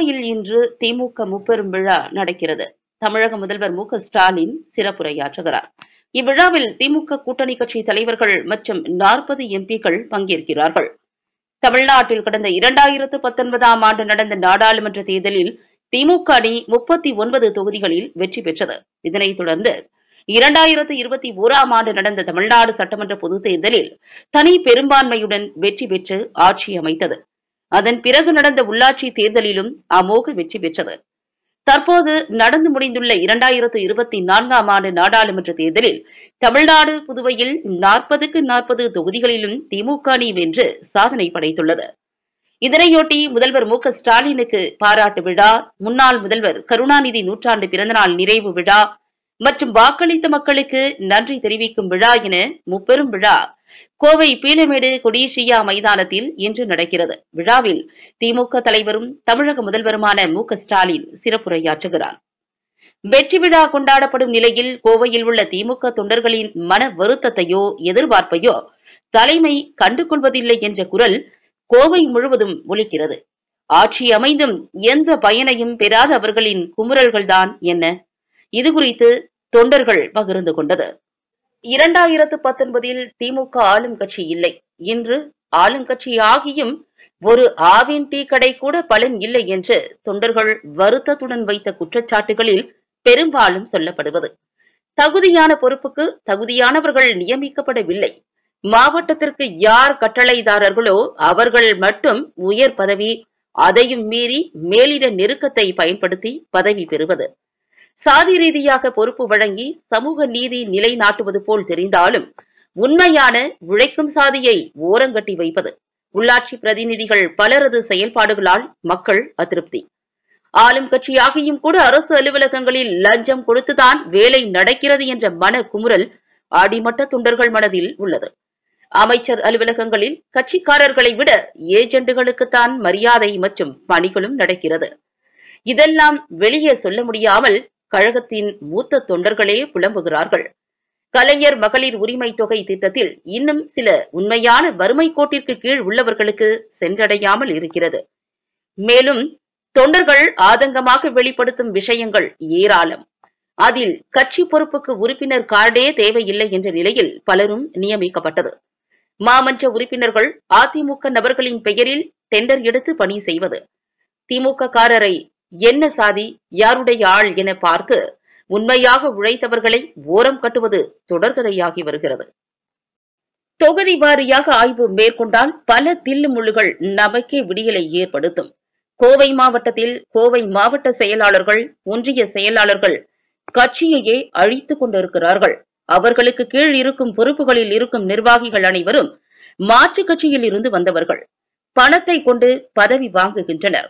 கோவையில் இன்று திமுக முப்பெரும் விழா நடக்கிறது தமிழக முதல்வர் மு ஸ்டாலின் சிறப்புரையாற்றுகிறார் இவ்விழாவில் திமுக கூட்டணி கட்சி தலைவர்கள் மற்றும் நாற்பது எம்பிக்கள் பங்கேற்கிறார்கள் தமிழ்நாட்டில் கடந்த இரண்டாயிரத்து பத்தொன்பதாம் ஆண்டு நடந்த நாடாளுமன்ற தேர்தலில் திமுக அணி முப்பத்தி ஒன்பது தொகுதிகளில் வெற்றி பெற்றது இதனைத் தொடர்ந்து இரண்டாயிரத்து இருபத்தி ஓராம் ஆண்டு நடந்த தமிழ்நாடு சட்டமன்ற பொதுத் தேர்தலில் தனி பெரும்பான்மையுடன் வெற்றி பெற்று ஆட்சி அமைத்தது அதன் பிறகு நடந்த உள்ளாட்சி தேர்தலிலும் அமோக வெற்றி பெற்றது தற்போது நடந்து முடிந்துள்ள இரண்டாயிரத்து இருபத்தி நான்காம் ஆண்டு நாடாளுமன்ற தேர்தலில் தமிழ்நாடு புதுவையில் நாற்பதுக்கு நாற்பது தொகுதிகளிலும் திமுக அணி வென்று சாதனை படைத்துள்ளது இதனையொட்டி முதல்வர் மு ஸ்டாலினுக்கு பாராட்டு விழா முன்னாள் முதல்வர் கருணாநிதி நூற்றாண்டு பிறந்தநாள் நிறைவு விழா மற்றும் வாக்களித்த மக்களுக்கு நன்றி தெரிவிக்கும் விழா என முப்பெரும் விழா கோவை பீலமேடு கொடியசியா மைதானத்தில் இன்று நடக்கிறது விழாவில் திமுக தலைவரும் தமிழக முதல்வருமான மு ஸ்டாலின் சிறப்புரையாற்றுகிறார் வெற்றி விழா கொண்டாடப்படும் நிலையில் கோவையில் உள்ள திமுக தொண்டர்களின் மன வருத்தத்தையோ எதிர்பார்ப்பையோ தலைமை கண்டுகொள்வதில்லை என்ற குரல் கோவை முழுவதும் ஒலிக்கிறது ஆட்சி அமைந்தும் எந்த பயனையும் பெறாத அவர்களின் குமுறல்கள்தான் என்ன இதுகுறித்து தொண்டர்கள் பகிர்ந்து கொண்டது இரண்டாயிரத்து பத்தொன்பதில் திமுக ஆளும் கட்சி இல்லை இன்று ஆளுங்கட்சி ஆகியும் ஒரு ஆவின் டீ கடை கூட பலன் இல்லை என்று தொண்டர்கள் வருத்தத்துடன் வைத்த குற்றச்சாட்டுகளில் பெரும்பாலும் சொல்லப்படுவது தகுதியான பொறுப்புக்கு தகுதியானவர்கள் நியமிக்கப்படவில்லை மாவட்டத்திற்கு யார் கட்டளைதாரர்களோ அவர்கள் மட்டும் உயர் பதவி அதையும் மீறி மேலிட நெருக்கத்தை பயன்படுத்தி பதவி பெறுவது சாதி ரீதியாக பொறுப்பு வழங்கி சமூக நீதி நிலைநாட்டுவது போல் தெரிந்தாலும் உண்மையான உழைக்கும் சாதியை ஓரங்கட்டி வைப்பது உள்ளாட்சி பிரதிநிதிகள் பலரது செயல்பாடுகளால் மக்கள் அதிருப்தி ஆளும் கட்சியாகியும் கூட அரசு அலுவலகங்களில் லஞ்சம் கொடுத்துதான் வேலை நடக்கிறது என்ற மன குமுறல் அடிமட்ட துண்டர்கள் மனதில் உள்ளது அமைச்சர் அலுவலகங்களில் கட்சிக்காரர்களை விட ஏஜெண்டுகளுக்குத்தான் மரியாதை மற்றும் பணிகளும் நடக்கிறது இதெல்லாம் வெளியே சொல்ல முடியாமல் கழகத்தின் மூத்த தொண்டர்களே புலம்புகிறார்கள் கலைஞர் மகளிர் உரிமை தொகை திட்டத்தில் இன்னும் சில உண்மையான வறுமை கோட்டிற்கு கீழ் உள்ளவர்களுக்கு சென்றடையாமல் இருக்கிறது மேலும் தொண்டர்கள் ஆதங்கமாக வெளிப்படுத்தும் விஷயங்கள் ஏராளம் அதில் கட்சி பொறுப்புக்கு உறுப்பினர் கார்டே தேவையில்லை என்ற நிலையில் பலரும் நியமிக்கப்பட்டது மாமன்ற உறுப்பினர்கள் அதிமுக நபர்களின் பெயரில் டெண்டர் எடுத்து பணி செய்வது திமுக காரரை என்ன சாதி யாருடைய ஆள் என பார்த்து உண்மையாக உழைத்தவர்களை ஓரம் கட்டுவது தொடர்கதையாகி வருகிறது தொகுதி வாரியாக ஆய்வு மேற்கொண்டால் பல தில்லு முள்ளுகள் நமக்கே விடியலை ஏற்படுத்தும் கோவை மாவட்டத்தில் கோவை மாவட்ட செயலாளர்கள் ஒன்றிய செயலாளர்கள் கட்சியையே அழித்துக் கொண்டிருக்கிறார்கள் அவர்களுக்கு கீழ் இருக்கும் பொறுப்புகளில் இருக்கும் நிர்வாகிகள் அனைவரும் மாற்றுக் கட்சியில் இருந்து வந்தவர்கள் பணத்தை கொண்டு பதவி வாங்குகின்றனர்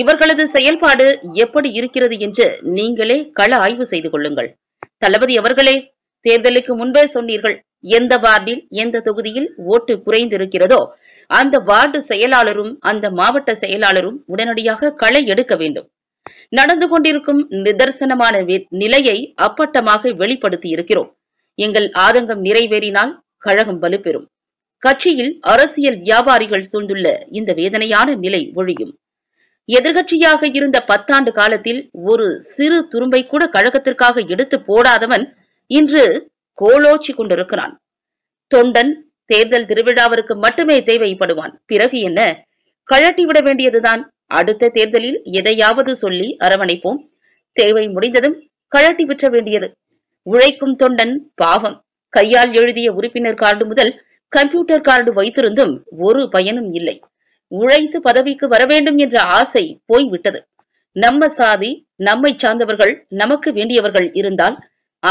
இவர்களது செயல்பாடு எப்படி இருக்கிறது என்று நீங்களே கள ஆய்வு செய்து கொள்ளுங்கள் தளபதி அவர்களே தேர்தலுக்கு முன்பே சொன்னீர்கள் எந்த வார்டில் எந்த தொகுதியில் ஓட்டு குறைந்திருக்கிறதோ அந்த வார்டு செயலாளரும் அந்த மாவட்ட செயலாளரும் உடனடியாக களை எடுக்க வேண்டும் நடந்து கொண்டிருக்கும் நிதர்சனமான நிலையை அப்பட்டமாக வெளிப்படுத்தி இருக்கிறோம் எங்கள் ஆதங்கம் நிறைவேறினால் கழகம் வலுப்பெறும் கட்சியில் அரசியல் வியாபாரிகள் சூழ்ந்துள்ள இந்த வேதனையான நிலை ஒழியும் எதிர்கட்சியாக இருந்த பத்தாண்டு காலத்தில் ஒரு சிறு துரும்பை கூட கழகத்திற்காக எடுத்து போடாதவன் இன்று கோலோச்சி கொண்டிருக்கிறான் தொண்டன் தேர்தல் திருவிழாவிற்கு மட்டுமே தேவைப்படுவான் பிறகு என்ன கழட்டிவிட வேண்டியதுதான் அடுத்த தேர்தலில் எதையாவது சொல்லி அரவணைப்போம் தேவை முடிந்ததும் கழட்டி விற்ற வேண்டியது உழைக்கும் தொண்டன் பாவம் கையால் எழுதிய உறுப்பினர் கார்டு முதல் கம்ப்யூட்டர் கார்டு வைத்திருந்தும் ஒரு பயனும் இல்லை உழைத்து பதவிக்கு வர வேண்டும் என்ற ஆசை போய்விட்டது நம்ம சாதி நம்மை சார்ந்தவர்கள் நமக்கு வேண்டியவர்கள் இருந்தால்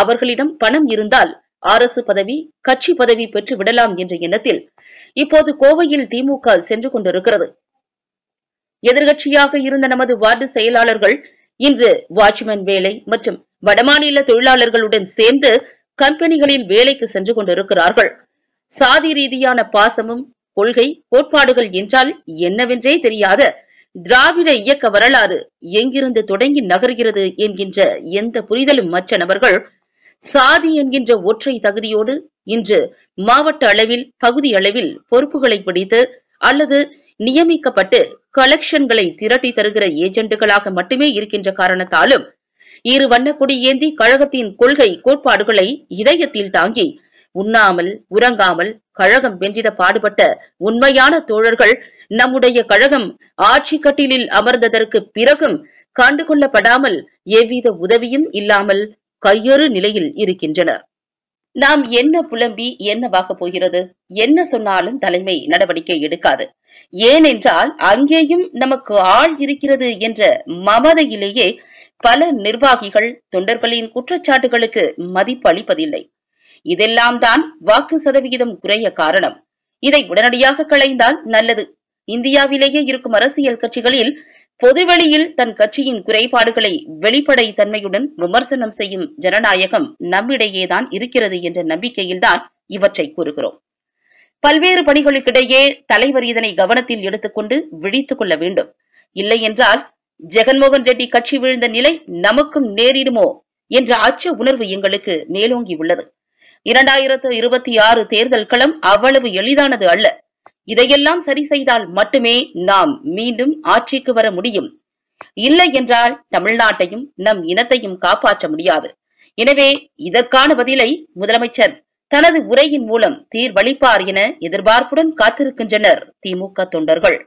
அவர்களிடம் பணம் இருந்தால் அரசு பதவி கட்சி பதவி பெற்று விடலாம் என்ற எண்ணத்தில் இப்போது கோவையில் திமுக சென்று கொண்டிருக்கிறது எதிர்கட்சியாக இருந்த நமது வார்டு செயலாளர்கள் இன்று வாட்ச்மேன் வேலை மற்றும் வடமாநில தொழிலாளர்களுடன் சேர்ந்து கம்பெனிகளில் வேலைக்கு சென்று கொண்டிருக்கிறார்கள் சாதி ரீதியான பாசமும் கொள்கை கோட்பாடுகள் என்றால் என்னவென்றே தெரியாத திராவிட இயக்க வரலாறு எங்கிருந்து தொடங்கி நகர்கிறது என்கின்ற எந்த புரிதலும் மற்ற நபர்கள் சாதி என்கின்ற ஒற்றை தகுதியோடு இன்று மாவட்ட அளவில் பகுதி அளவில் பொறுப்புகளை பிடித்து அல்லது நியமிக்கப்பட்டு கலெக்ஷன்களை திரட்டி தருகிற ஏஜெண்டுகளாக மட்டுமே இருக்கின்ற காரணத்தாலும் இரு வண்ண ஏந்தி கழகத்தின் கொள்கை கோட்பாடுகளை இதயத்தில் தாங்கி உண்ணாமல் உறங்காமல் கழகம் வென்றிட பாடுபட்ட உண்மையான தோழர்கள் நம்முடைய கழகம் ஆட்சி கட்டிலில் அமர்ந்ததற்கு பிறகும் கண்டுகொள்ளப்படாமல் எவ்வித உதவியும் இல்லாமல் கையறு நிலையில் இருக்கின்றனர் நாம் என்ன புலம்பி என்னவாக போகிறது என்ன சொன்னாலும் தலைமை நடவடிக்கை எடுக்காது ஏனென்றால் அங்கேயும் நமக்கு ஆள் இருக்கிறது என்ற மமதையிலேயே பல நிர்வாகிகள் தொண்டர்களின் குற்றச்சாட்டுகளுக்கு மதிப்பு அளிப்பதில்லை இதெல்லாம் தான் வாக்கு சதவிகிதம் குறைய காரணம் இதை உடனடியாக களைந்தால் நல்லது இந்தியாவிலேயே இருக்கும் அரசியல் கட்சிகளில் பொதுவெளியில் தன் கட்சியின் குறைபாடுகளை வெளிப்படை தன்மையுடன் விமர்சனம் செய்யும் ஜனநாயகம் நம்மிடையேதான் இருக்கிறது என்ற நம்பிக்கையில்தான் இவற்றை கூறுகிறோம் பல்வேறு பணிகளுக்கிடையே தலைவர் இதனை கவனத்தில் எடுத்துக்கொண்டு விழித்துக் கொள்ள வேண்டும் இல்லை என்றால் ஜெகன்மோகன் ரெட்டி கட்சி விழுந்த நிலை நமக்கும் நேரிடுமோ என்ற அச்ச உணர்வு எங்களுக்கு மேலோங்கி உள்ளது இரண்டாயிரத்து இருபத்தி ஆறு தேர்தல் களம் அவ்வளவு எளிதானது அல்ல இதையெல்லாம் சரி செய்தால் மட்டுமே நாம் மீண்டும் ஆட்சிக்கு வர முடியும் இல்லை என்றால் தமிழ்நாட்டையும் நம் இனத்தையும் காப்பாற்ற முடியாது எனவே இதற்கான பதிலை முதலமைச்சர் தனது உரையின் மூலம் தீர்வளிப்பார் என எதிர்பார்ப்புடன் காத்திருக்கின்றனர் திமுக தொண்டர்கள்